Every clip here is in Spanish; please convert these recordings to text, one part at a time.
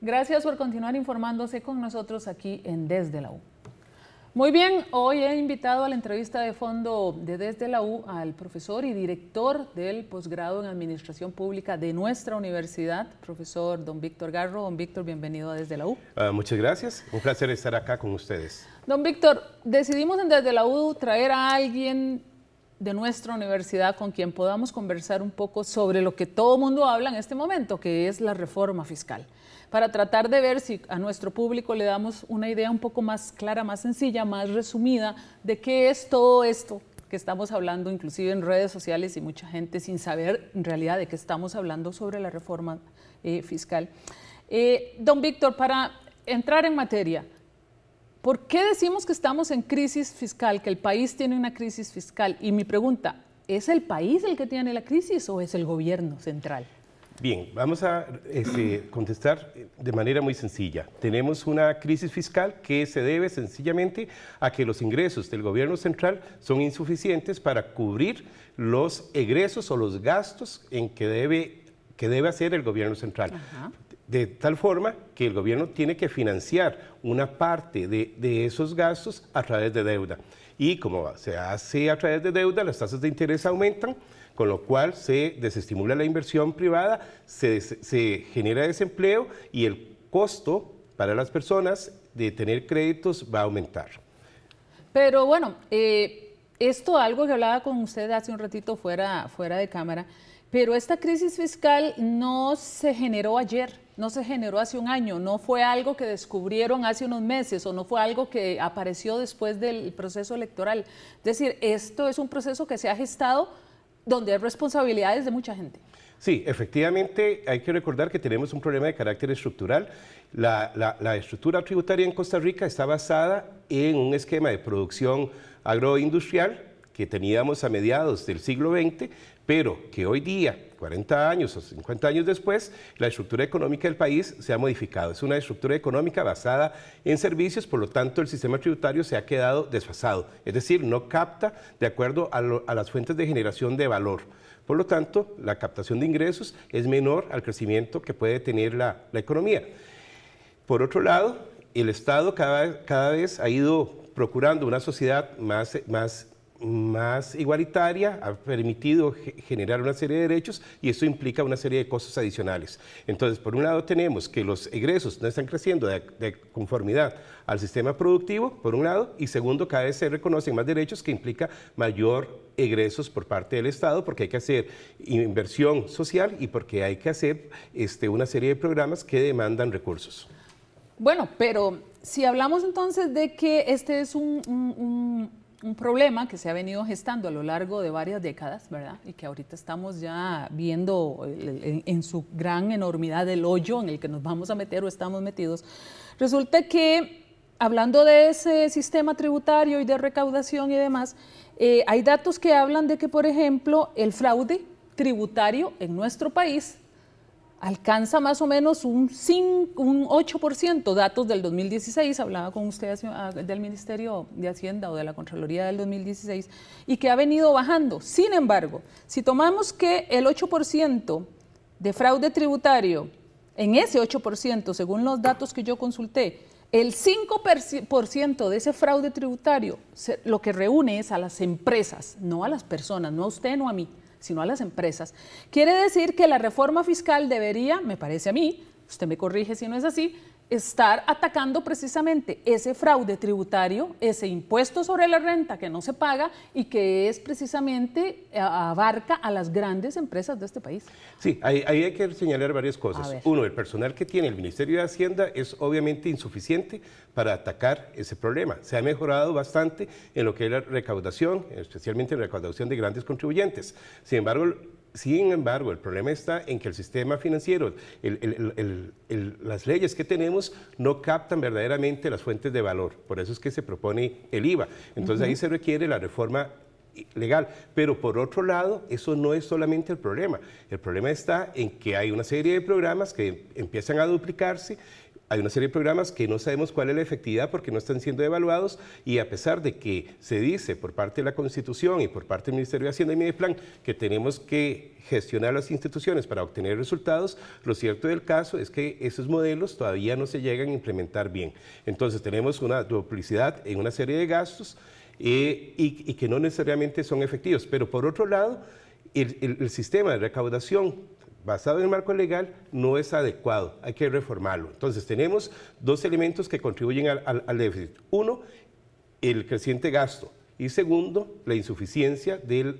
Gracias por continuar informándose con nosotros aquí en Desde la U. Muy bien, hoy he invitado a la entrevista de fondo de Desde la U al profesor y director del posgrado en Administración Pública de nuestra universidad, profesor don Víctor Garro. Don Víctor, bienvenido a Desde la U. Ah, muchas gracias, un placer estar acá con ustedes. Don Víctor, decidimos en Desde la U traer a alguien de nuestra universidad con quien podamos conversar un poco sobre lo que todo el mundo habla en este momento, que es la reforma fiscal, para tratar de ver si a nuestro público le damos una idea un poco más clara, más sencilla, más resumida de qué es todo esto que estamos hablando, inclusive en redes sociales y mucha gente sin saber en realidad de qué estamos hablando sobre la reforma eh, fiscal. Eh, don Víctor, para entrar en materia, ¿Por qué decimos que estamos en crisis fiscal, que el país tiene una crisis fiscal? Y mi pregunta, ¿es el país el que tiene la crisis o es el gobierno central? Bien, vamos a este, contestar de manera muy sencilla. Tenemos una crisis fiscal que se debe sencillamente a que los ingresos del gobierno central son insuficientes para cubrir los egresos o los gastos en que debe, que debe hacer el gobierno central. Ajá. De tal forma que el gobierno tiene que financiar una parte de, esos gastos a través de deuda. Y como se hace a través de deuda, las tasas de interés aumentan, con lo cual se desestimula la inversión privada, se, genera desempleo y el costo para las personas de tener créditos va a aumentar. Pero bueno, eh, esto algo que hablaba con usted hace un ratito fuera, fuera de cámara, pero esta crisis fiscal no se generó ayer no se generó hace un año, no fue algo que descubrieron hace unos meses o no fue algo que apareció después del proceso electoral. Es decir, esto es un proceso que se ha gestado donde hay responsabilidades de mucha gente. Sí, efectivamente hay que recordar que tenemos un problema de carácter estructural. La, estructura tributaria en Costa Rica está basada en un esquema de producción agroindustrial que teníamos a mediados del siglo XX, pero que hoy día, 40 años o 50 años después, la estructura económica del país se ha modificado. Es una estructura económica basada en servicios, por lo tanto el sistema tributario se ha quedado desfasado, es decir, no capta de acuerdo a, las fuentes de generación de valor. Por lo tanto, la captación de ingresos es menor al crecimiento que puede tener la, la economía. Por otro lado, el Estado cada, cada vez ha ido procurando una sociedad más, más más igualitaria, ha permitido generar una serie de derechos y eso implica una serie de costos adicionales. Entonces, por un lado tenemos que los egresos no están creciendo de, conformidad al sistema productivo, por un lado, y segundo, cada vez se reconocen más derechos que implica mayor egresos por parte del Estado porque hay que hacer inversión social y porque hay que hacer este, una serie de programas que demandan recursos. Bueno, pero si hablamos entonces de que este es un un problema que se ha venido gestando a lo largo de varias décadas, ¿verdad? Y que ahorita estamos ya viendo en, su gran enormidad el hoyo en el que nos vamos a meter o estamos metidos. Resulta que, hablando de ese sistema tributario y de recaudación y demás, eh, hay datos que hablan de que, por ejemplo, el fraude tributario en nuestro país alcanza más o menos un, un 8%, datos del 2016, hablaba con usted ah, del Ministerio de Hacienda o de la Contraloría del 2016, y que ha venido bajando. Sin embargo, si tomamos que el 8% de fraude tributario, en ese 8%, según los datos que yo consulté, el 5% de ese fraude tributario lo que reúne es a las empresas, no a las personas, no a usted, no a mí sino a las empresas, quiere decir que la reforma fiscal debería, me parece a mí, usted me corrige si no es así, estar atacando precisamente ese fraude tributario, ese impuesto sobre la renta que no se paga y que es precisamente eh, abarca a las grandes empresas de este país. Sí, ahí, hay que señalar varias cosas. Uno, el personal que tiene el Ministerio de Hacienda es obviamente insuficiente para atacar ese problema. Se ha mejorado bastante en lo que es la recaudación, especialmente en la recaudación de grandes contribuyentes. Sin embargo, sin embargo, el problema está en que el sistema financiero, las leyes que tenemos no captan verdaderamente las fuentes de valor. Por eso es que se propone el IVA. Entonces ahí se requiere la reforma legal. Pero por otro lado, eso no es solamente el problema. El problema está en que hay una serie de programas que empiezan a duplicarse hay una serie de programas que no sabemos cuál es la efectividad porque no están siendo evaluados y a pesar de que se dice por parte de la Constitución y por parte del Ministerio de Hacienda y Plan que tenemos que gestionar las instituciones para obtener resultados, lo cierto del caso es que esos modelos todavía no se llegan a implementar bien. Entonces tenemos una duplicidad en una serie de gastos eh, y, que no necesariamente son efectivos. Pero por otro lado, el sistema de recaudación basado en el marco legal no es adecuado, hay que reformarlo. Entonces tenemos dos elementos que contribuyen al, déficit. Uno, el creciente gasto y segundo, la insuficiencia del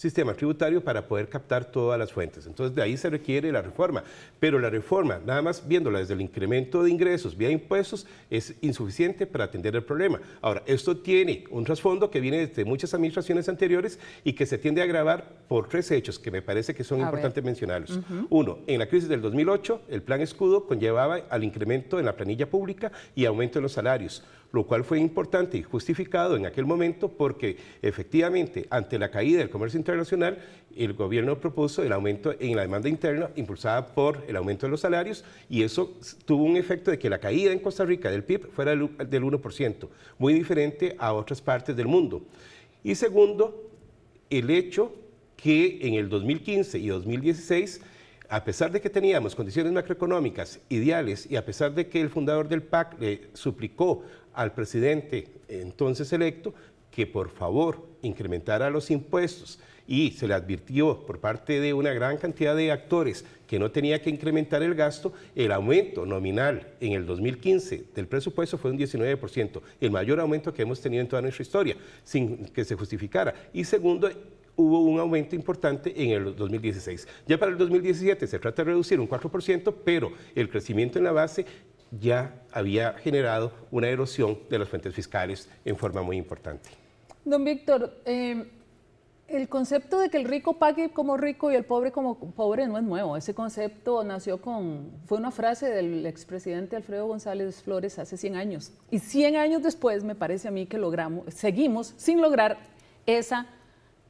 sistema tributario para poder captar todas las fuentes. Entonces, de ahí se requiere la reforma. Pero la reforma, nada más viéndola desde el incremento de ingresos vía impuestos, es insuficiente para atender el problema. Ahora, esto tiene un trasfondo que viene desde muchas administraciones anteriores y que se tiende a agravar por tres hechos que me parece que son importantes mencionarlos. Uno, en la crisis del 2008, el plan escudo conllevaba al incremento en la planilla pública y aumento en los salarios lo cual fue importante y justificado en aquel momento porque efectivamente ante la caída del comercio internacional el gobierno propuso el aumento en la demanda interna impulsada por el aumento de los salarios y eso tuvo un efecto de que la caída en Costa Rica del PIB fuera del 1%, muy diferente a otras partes del mundo. Y segundo, el hecho que en el 2015 y 2016 a pesar de que teníamos condiciones macroeconómicas ideales y a pesar de que el fundador del PAC le suplicó al presidente entonces electo que por favor incrementara los impuestos y se le advirtió por parte de una gran cantidad de actores que no tenía que incrementar el gasto, el aumento nominal en el 2015 del presupuesto fue un 19%, el mayor aumento que hemos tenido en toda nuestra historia, sin que se justificara. Y segundo, hubo un aumento importante en el 2016. Ya para el 2017 se trata de reducir un 4%, pero el crecimiento en la base ya había generado una erosión de las fuentes fiscales en forma muy importante. Don Víctor, eh, el concepto de que el rico pague como rico y el pobre como pobre no es nuevo. Ese concepto nació con, fue una frase del expresidente Alfredo González Flores hace 100 años. Y 100 años después me parece a mí que logramos, seguimos sin lograr esa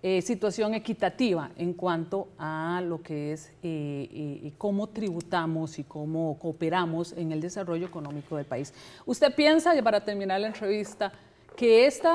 eh, situación equitativa en cuanto a lo que es eh, eh, cómo tributamos y cómo cooperamos en el desarrollo económico del país. ¿Usted piensa, para terminar la entrevista, que este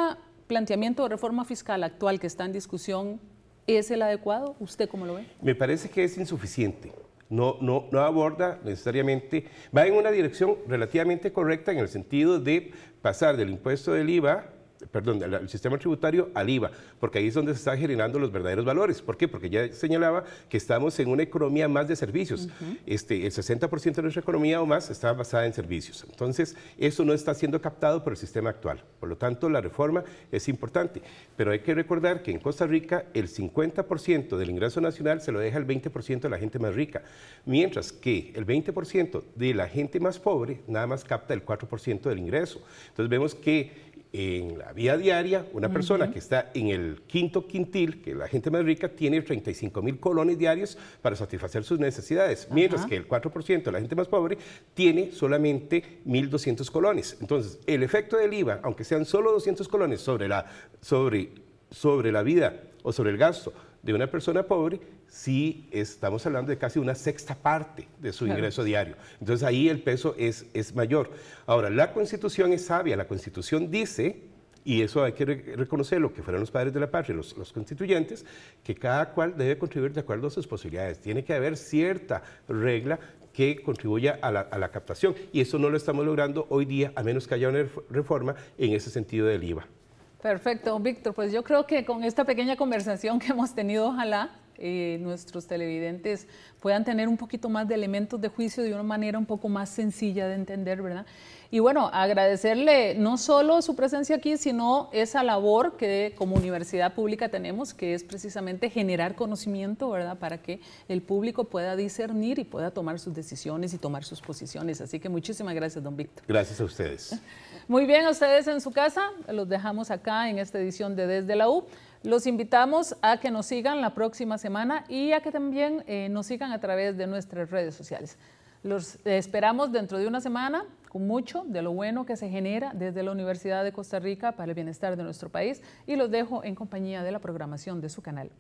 planteamiento de reforma fiscal actual que está en discusión es el adecuado? ¿Usted cómo lo ve? Me parece que es insuficiente. No, no, no aborda necesariamente, va en una dirección relativamente correcta en el sentido de pasar del impuesto del IVA perdón, el sistema tributario al IVA, porque ahí es donde se están generando los verdaderos valores. ¿Por qué? Porque ya señalaba que estamos en una economía más de servicios. este, el 60% de nuestra economía o más está basada en servicios. Entonces, eso no está siendo captado por el sistema actual. Por lo tanto, la reforma es importante. Pero hay que recordar que en Costa Rica el 50% del ingreso nacional se lo deja el 20% de la gente más rica, mientras que el 20% de la gente más pobre nada más capta el 4% del ingreso. Entonces, vemos que en la vida diaria, una persona que está en el quinto quintil, que la gente más rica, tiene 35 mil colones diarios para satisfacer sus necesidades, mientras que el 4% de la gente más pobre tiene solamente 1.200 colones. Entonces, el efecto del IVA, aunque sean solo 200 colones sobre la, sobre, sobre la vida o sobre el gasto de una persona pobre si estamos hablando de casi una sexta parte de su ingreso diario. Entonces ahí el peso es, es mayor. Ahora, la constitución es sabia, la constitución dice, y eso hay que reconocerlo, que fueron los padres de la patria, los, constituyentes, que cada cual debe contribuir de acuerdo a sus posibilidades. Tiene que haber cierta regla que contribuya a la, a la captación. Y eso no lo estamos logrando hoy día, a menos que haya una reforma en ese sentido del IVA. Perfecto, Víctor. Pues yo creo que con esta pequeña conversación que hemos tenido, ojalá eh, nuestros televidentes puedan tener un poquito más de elementos de juicio de una manera un poco más sencilla de entender, ¿verdad? Y bueno, agradecerle no solo su presencia aquí, sino esa labor que como universidad pública tenemos, que es precisamente generar conocimiento, ¿verdad? Para que el público pueda discernir y pueda tomar sus decisiones y tomar sus posiciones. Así que muchísimas gracias, don Víctor. Gracias a ustedes. Muy bien, ustedes en su casa, los dejamos acá en esta edición de Desde la U. Los invitamos a que nos sigan la próxima semana y a que también eh, nos sigan a través de nuestras redes sociales. Los eh, esperamos dentro de una semana con mucho de lo bueno que se genera desde la Universidad de Costa Rica para el bienestar de nuestro país y los dejo en compañía de la programación de su canal.